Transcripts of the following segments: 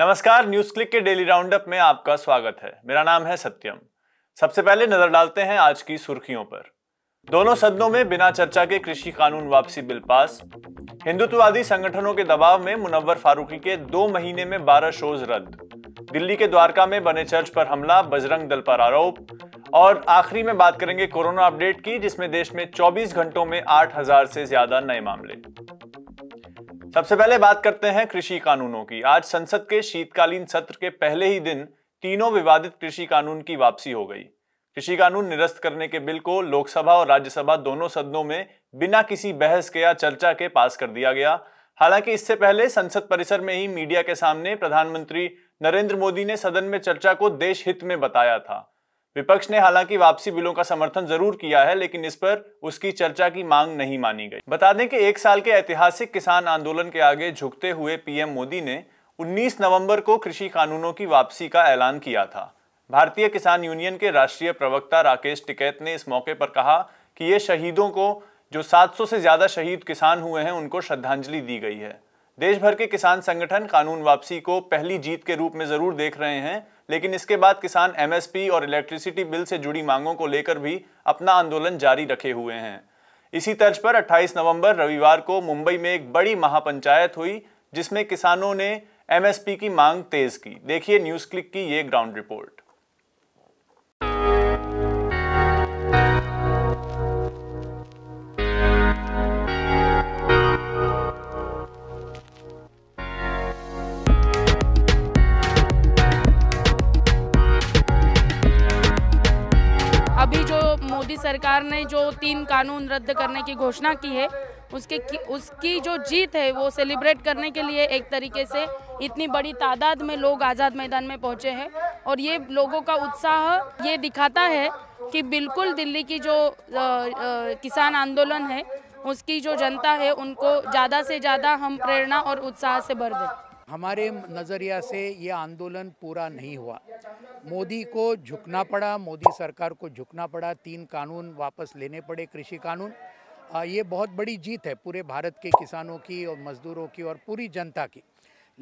नमस्कार news click के daily roundup में आपका स्वागत है मेरा नाम है सत्यम सबसे पहले नजर डालते हैं आज की सुर्खियों पर दोनों सदनों में बिना चर्चा के कृषि कानून वापसी बिल पास हिंदुत्ववादी संगठनों के दबाव में मुनव्वर फारूकी के दो महीने में बारह शोज रद्द दिल्ली के द्वारका में बने चर्च पर हमला बजरंग दल पर आरोप और आखिरी में बात करेंगे कोरोना अपडेट की जिसमें देश में 24 घंटों में 8000 से ज्यादा नए मामले सबसे पहले बात करते हैं कृषि कानूनों की आज संसद के शीतकालीन सत्र के पहले ही दिन तीनों विवादित कृषि कानून की वापसी हो गई कृषि कानून निरस्त करने के बिल को लोकसभा और राज्यसभा दोनों सदनों में बिना किसी बहस के या चर्चा के पास कर दिया गया हालांकि इससे पहले संसद परिसर में ही मीडिया के सामने प्रधानमंत्री नरेंद्र मोदी ने सदन में चर्चा को देश हित में बताया था विपक्ष ने हालांकि वापसी बिलों का समर्थन जरूर किया है लेकिन इस पर उसकी चर्चा की मांग नहीं मानी गई बता दें कि एक साल के ऐतिहासिक किसान आंदोलन के आगे झुकते हुए पीएम मोदी ने 19 नवंबर को कृषि कानूनों की वापसी का ऐलान किया था भारतीय किसान यूनियन के राष्ट्रीय प्रवक्ता राकेश टिकैत ने इस मौके पर कहा कि ये शहीदों को जो 700 से ज़्यादा शहीद किसान हुए हैं उनको श्रद्धांजलि दी गई है देश भर के किसान संगठन कानून वापसी को पहली जीत के रूप में ज़रूर देख रहे हैं लेकिन इसके बाद किसान एमएसपी और इलेक्ट्रिसिटी बिल से जुड़ी मांगों को लेकर भी अपना आंदोलन जारी रखे हुए हैं इसी तर्ज पर 28 नवंबर रविवार को मुंबई में एक बड़ी महापंचायत हुई जिसमें किसानों ने एमएसपी की मांग तेज की देखिए न्यूज क्लिक की ये ग्राउंड रिपोर्ट सरकार ने जो तीन कानून रद्द करने की घोषणा की है उसके उसकी जो जीत है वो सेलिब्रेट करने के लिए एक तरीके से इतनी बड़ी तादाद में लोग आज़ाद मैदान में पहुंचे हैं और ये लोगों का उत्साह ये दिखाता है कि बिल्कुल दिल्ली की जो आ, आ, किसान आंदोलन है उसकी जो जनता है उनको ज़्यादा से ज़्यादा हम प्रेरणा और उत्साह से भर दें हमारे नज़रिया से ये आंदोलन पूरा नहीं हुआ मोदी को झुकना पड़ा मोदी सरकार को झुकना पड़ा तीन कानून वापस लेने पड़े कृषि कानून ये बहुत बड़ी जीत है पूरे भारत के किसानों की और मज़दूरों की और पूरी जनता की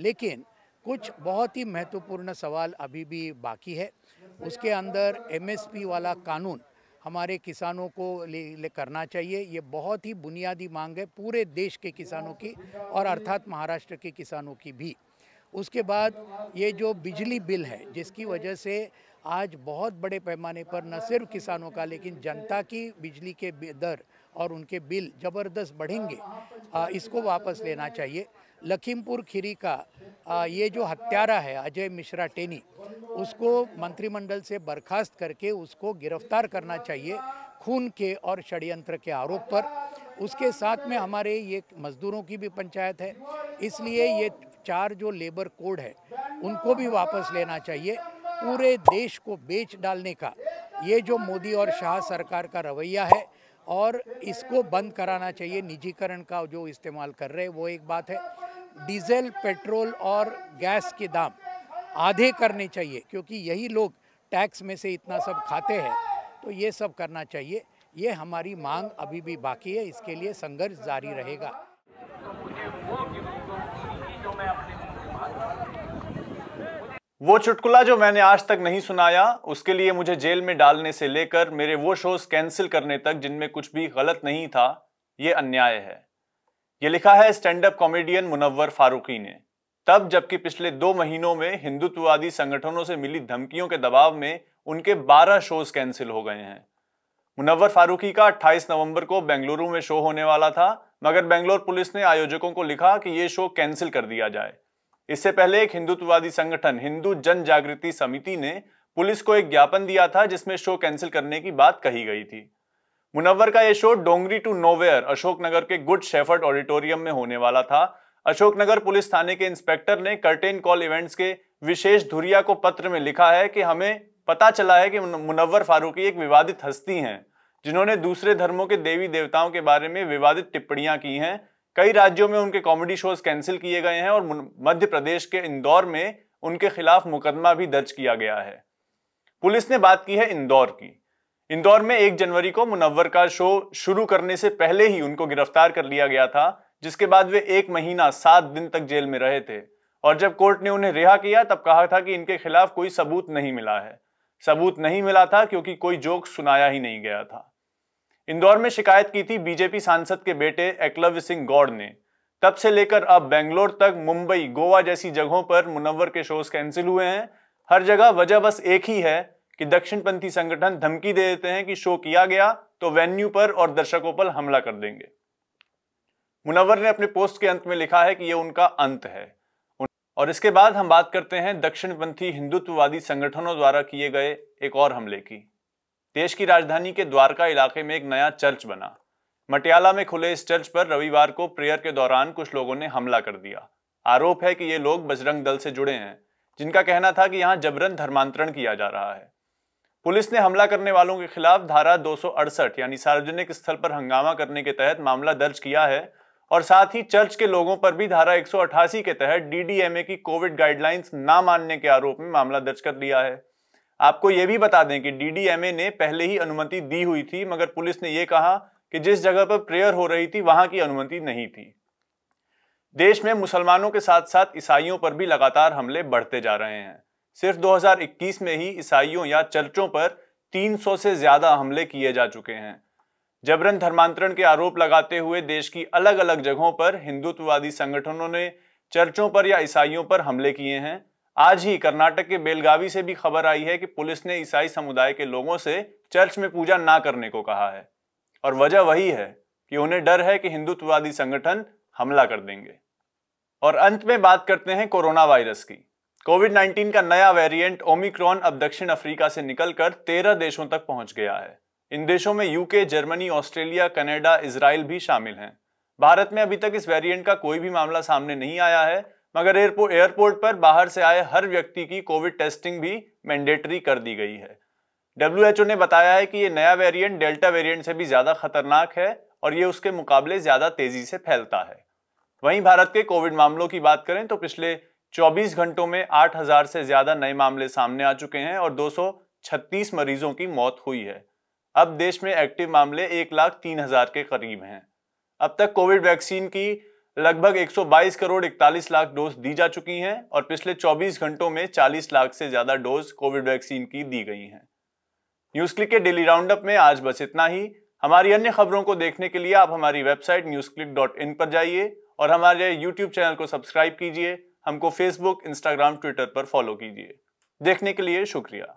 लेकिन कुछ बहुत ही महत्वपूर्ण सवाल अभी भी बाकी है उसके अंदर एमएसपी वाला कानून हमारे किसानों को ले, ले करना चाहिए ये बहुत ही बुनियादी मांग है पूरे देश के किसानों की और अर्थात महाराष्ट्र के किसानों की भी उसके बाद ये जो बिजली बिल है जिसकी वजह से आज बहुत बड़े पैमाने पर न सिर्फ किसानों का लेकिन जनता की बिजली के दर और उनके बिल ज़बरदस्त बढ़ेंगे इसको वापस लेना चाहिए लखीमपुर खीरी का ये जो हत्यारा है अजय मिश्रा टेनी उसको मंत्रिमंडल से बर्खास्त करके उसको गिरफ्तार करना चाहिए खून के और षड्यंत्र के आरोप पर उसके साथ में हमारे ये मजदूरों की भी पंचायत है इसलिए ये चार जो लेबर कोड है उनको भी वापस लेना चाहिए पूरे देश को बेच डालने का ये जो मोदी और शाह सरकार का रवैया है और इसको बंद कराना चाहिए निजीकरण का जो इस्तेमाल कर रहे हैं वो एक बात है डीजल पेट्रोल और गैस के दाम आधे करने चाहिए क्योंकि यही लोग टैक्स में से इतना सब खाते हैं तो ये सब करना चाहिए ये हमारी मांग अभी भी बाकी है इसके लिए संघर्ष जारी रहेगा वो चुटकुला जो मैंने आज तक नहीं सुनाया उसके लिए मुझे जेल में डालने से लेकर मेरे वो शोज कैंसिल करने तक जिनमें कुछ भी गलत नहीं था ये अन्याय है ये लिखा है stand up comedian Munawar Faruqui ने तब जबकि पिछले दो महीनों में हिंदुत्ववादी संगठनों से मिली धमकियों के दबाव में उनके 12 शोज कैंसिल हो गए हैं मुनव्वर फारूकी का 28 नवंबर को बेंगलुरु में शो होने वाला था मगर बेंगलोर पुलिस ने आयोजकों को लिखा कि ये शो कैंसिल कर दिया जाए इससे पहले एक हिंदुत्ववादी संगठन हिंदू जन जागृति समिति ने पुलिस को एक ज्ञापन दिया था जिसमें शो कैंसिल करने की बात कही गई थी मुनव्वर का यह show Dongri to nowhere Ashoknagar के गुड शेफर्ड ऑडिटोरियम में होने वाला था अशोकनगर पुलिस थाने के इंस्पेक्टर ने कर्टेन कॉल इवेंट्स के विशेष धुरिया को पत्र में लिखा है कि हमें पता चला है कि मुनव्वर फारूकी एक विवादित हस्ती हैं जिन्होंने दूसरे धर्मों के देवी देवताओं के बारे में विवादित टिप्पणियां की हैं कई राज्यों में उनके कॉमेडी शोज कैंसिल किए गए हैं और मध्य प्रदेश के इंदौर में उनके खिलाफ मुकदमा भी दर्ज किया गया है पुलिस ने बात की है इंदौर की इंदौर में एक जनवरी को मुनव्वर का शो शुरू करने से पहले ही उनको गिरफ्तार कर लिया गया था जिसके बाद वे एक महीना सात दिन तक जेल में रहे थे और जब कोर्ट ने उन्हें रिहा किया तब कहा था कि इनके खिलाफ कोई सबूत नहीं मिला है सबूत नहीं मिला था क्योंकि कोई जोक सुनाया ही नहीं गया था इंदौर में शिकायत की थी बीजेपी सांसद के बेटे एकलव्य सिंह गौड़ ने तब से लेकर अब बेंगलोर तक मुंबई गोवा जैसी जगहों पर मुनव्वर के शोज कैंसिल हुए हैं हर जगह वजह बस एक ही है कि दक्षिणपंथी संगठन धमकी दे देते हैं कि शो किया गया तो वेन्यू पर और दर्शकों पर हमला कर देंगे मुनव्वर ने अपने पोस्ट के अंत में लिखा है कि यह उनका अंत है और इसके बाद हम बात करते हैं दक्षिणपंथी हिंदुत्ववादी संगठनों द्वारा किए गए एक और हमले की देश की राजधानी के द्वारका इलाके में एक नया चर्च बना मटियाला में खुले इस चर्च पर रविवार को प्रेयर के दौरान कुछ लोगों ने हमला कर दिया आरोप है कि ये लोग बजरंग दल से जुड़े हैं जिनका कहना था कि यहाँ जबरन धर्मांतरण किया जा रहा है पुलिस ने हमला करने वालों के खिलाफ धारा दो यानी सार्वजनिक स्थल पर हंगामा करने के तहत मामला दर्ज किया है और साथ ही चर्च के लोगों पर भी धारा 188 के तहत डीडीएमए की कोविड गाइडलाइंस ना मानने के आरोप में मामला दर्ज कर लिया है आपको यह भी बता दें कि डीडीएमए ने पहले ही अनुमति दी हुई थी मगर पुलिस ने यह कहा कि जिस जगह पर प्रेयर हो रही थी वहां की अनुमति नहीं थी देश में मुसलमानों के साथ साथ ईसाइयों पर भी लगातार हमले बढ़ते जा रहे हैं सिर्फ 2021 में ही ईसाइयों या चर्चों पर 300 से ज्यादा हमले किए जा चुके हैं जबरन धर्मांतरण के आरोप लगाते हुए देश की अलग अलग जगहों पर हिंदुत्ववादी संगठनों ने चर्चों पर या ईसाइयों पर हमले किए हैं आज ही कर्नाटक के बेलगावी से भी खबर आई है कि पुलिस ने ईसाई समुदाय के लोगों से चर्च में पूजा ना करने को कहा है और वजह वही है कि उन्हें डर है कि हिंदुत्ववादी संगठन हमला कर देंगे और अंत में बात करते हैं कोरोना वायरस की कोविड 19 का नया वेरिएंट ओमिक्रॉन अब दक्षिण अफ्रीका से निकलकर तेरह देशों तक पहुंच गया है इन देशों में UK Germany Australia Canada Israel भी शामिल हैं भारत में अभी तक इस वेरिएंट का कोई भी मामला सामने नहीं आया है मगर एयरपोर्ट एयरपोर्ट पर बाहर से आए हर व्यक्ति की कोविड टेस्टिंग भी मैंडेटरी कर दी गई है डब्ल्यू ने बताया है कि ये नया वेरिएंट डेल्टा वेरिएंट से भी ज़्यादा खतरनाक है और ये उसके मुकाबले ज़्यादा तेज़ी से फैलता है वहीं भारत के कोविड मामलों की बात करें तो पिछले 24 घंटों में 8000 से ज़्यादा नए मामले सामने आ चुके हैं और 236 मरीजों की मौत हुई है अब देश में एक्टिव मामले एक लाख तीन हजार के करीब हैं अब तक कोविड वैक्सीन की लगभग 122 करोड़ 41 लाख डोज दी जा चुकी हैं और पिछले 24 घंटों में 40 लाख से ज्यादा डोज कोविड वैक्सीन की दी गई हैं न्यूज क्लिक के डेली राउंडअप में आज बस इतना ही हमारी अन्य खबरों को देखने के लिए आप हमारी website news click dot in पर जाइए और हमारे यूट्यूब चैनल को सब्सक्राइब कीजिए हमको फेसबुक इंस्टाग्राम ट्विटर पर फॉलो कीजिए देखने के लिए शुक्रिया